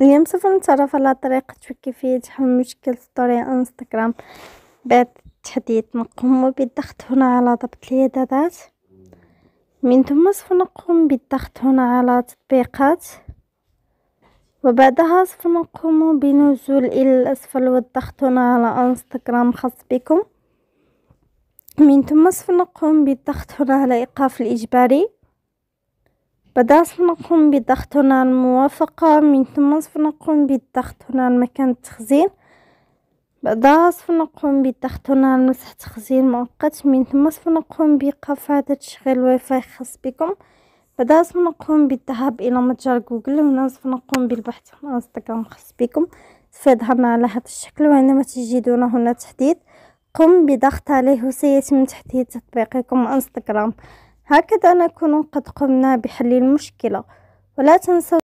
اليوم سوف نتعرف على طريقة كيفية حل مشكل ستوري انستغرام بعد التحديث نقوم بالضغط هنا على ضبط الاعدادات من ثم سوف نقوم بالضغط هنا على تطبيقات وبعدها سوف نقوم بنزول الى الاسفل والضغط هنا على انستغرام خاص بكم من ثم سوف نقوم بالضغط هنا على ايقاف الاجباري بدأت نقوم بضغط هنا الموافقة من ثم سوف نقوم بالضغط هنا على مكان التخزين بعد سوف نقوم بالضغط هنا على مسح تخزين مؤقت من ثم سوف نقوم بايقاف هذا تشغيل الواي فاي خاص بكم بعد سوف نقوم بالذهاب الى متجر جوجل هنا سوف نقوم بالبحث عن انستغرام خاص بكم سوف يظهرنا على هذا الشكل وعندما تجدون هنا تحديث قم بضغط عليه وسيتم تحديث تطبيقكم انستغرام هكذا نكون قد قمنا بحل المشكلة ولا تنسوا